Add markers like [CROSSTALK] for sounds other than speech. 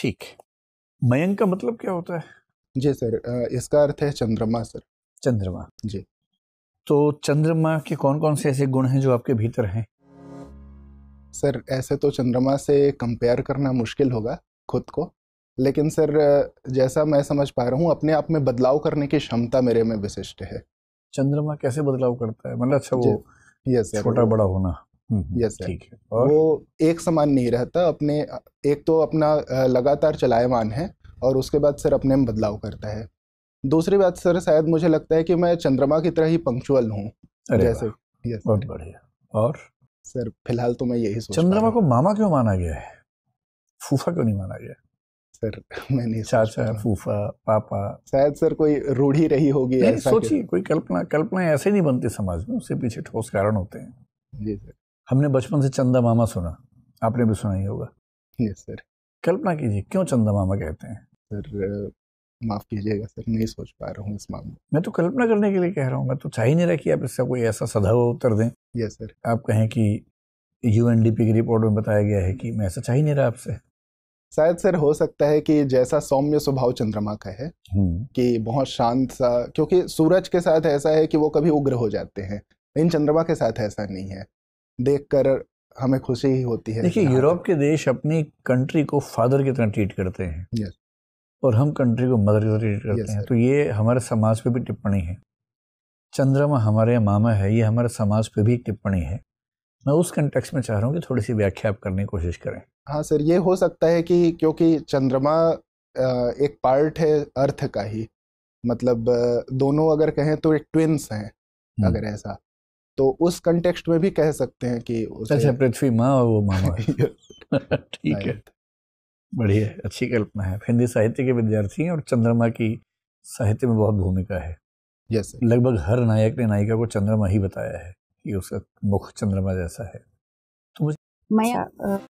ठीक मयंक का मतलब क्या होता है जी सर इसका अर्थ है चंद्रमा सर चंद्रमा जी तो चंद्रमा के कौन कौन से ऐसे गुण हैं जो आपके भीतर हैं सर ऐसे तो चंद्रमा से कंपेयर करना मुश्किल होगा खुद को लेकिन सर जैसा मैं समझ पा रहा हूँ अपने आप में बदलाव करने की क्षमता मेरे में विशिष्ट है चंद्रमा कैसे बदलाव करता है मतलब अच्छा वो यस छोटा बड़ा होना यस हम्म, और वो एक समान नहीं रहता अपने एक तो अपना लगातार चलायमान है और उसके बाद सर अपने में बदलाव करता है दूसरी बात सर शायद मुझे लगता है कि मैं चंद्रमा की तरह ही पंक्चुअल हूँ जैसे यस बहुत बढ़िया और सर फिलहाल तो मैं यही सोच चंद्रमा को मामा क्यों माना गया है फूफा क्यों नहीं माना गया सर मैंने चाचा फूफा पापा शायद सर कोई रूढ़ी रही होगी सोचिए कोई कल्पना कल्पना ऐसे नहीं बनती समाज में उससे पीछे ठोस कारण होते हैं जी सर हमने बचपन से चंदा मामा सुना आपने भी सुना ही होगा यस सर कल्पना कीजिए क्यों चंदा मामा कहते हैं सर uh, माफ़ कीजिएगा सर नहीं सोच पा रहा हूँ इस मामले मैं तो कल्पना करने के लिए कह रहा हूँ मैं तो चाह ही नहीं रहा कि आप इसका कोई ऐसा सदा हुआ उत्तर दें यस सर आप कहें कि यू की रिपोर्ट में बताया गया है कि मैं ऐसा चाह ही नहीं रहा आपसे शायद सर हो सकता है कि जैसा सौम्य स्वभाव चंद्रमा का है हम्म। कि बहुत शांत सा क्योंकि सूरज के साथ ऐसा है कि वो कभी उग्र हो जाते हैं लेकिन चंद्रमा के साथ ऐसा नहीं है देखकर हमें खुशी ही होती है देखिए यूरोप के देश अपनी कंट्री को फादर की तरह ट्रीट करते हैं yes. और हम कंट्री को मदर की तरह ट्रीट करते yes, हैं तो ये हमारे समाज पे भी टिप्पणी है चंद्रमा हमारे मामा है ये हमारे समाज पे भी टिप्पणी है मैं उस कंटेक्स में चाह रहा हूँ कि थोड़ी सी व्याख्या आप करने की कोशिश करें हाँ सर ये हो सकता है कि क्योंकि चंद्रमा एक पार्ट है अर्थ का ही मतलब दोनों अगर कहें तो एक ट्विंस हैं हम्म। अगर ऐसा तो उस कंटेक्स्ट में भी कह सकते हैं कि उसे अच्छा, पृथ्वी माँ और वो मामा [LAUGHS] ठीक है बढ़िया अच्छी कल्पना है हिंदी साहित्य के विद्यार्थी हैं और चंद्रमा की साहित्य में बहुत भूमिका है यस लगभग हर नायक ने नायिका को चंद्रमा ही बताया है कि उसका मुख चंद्रमा जैसा है तो मुझे मैं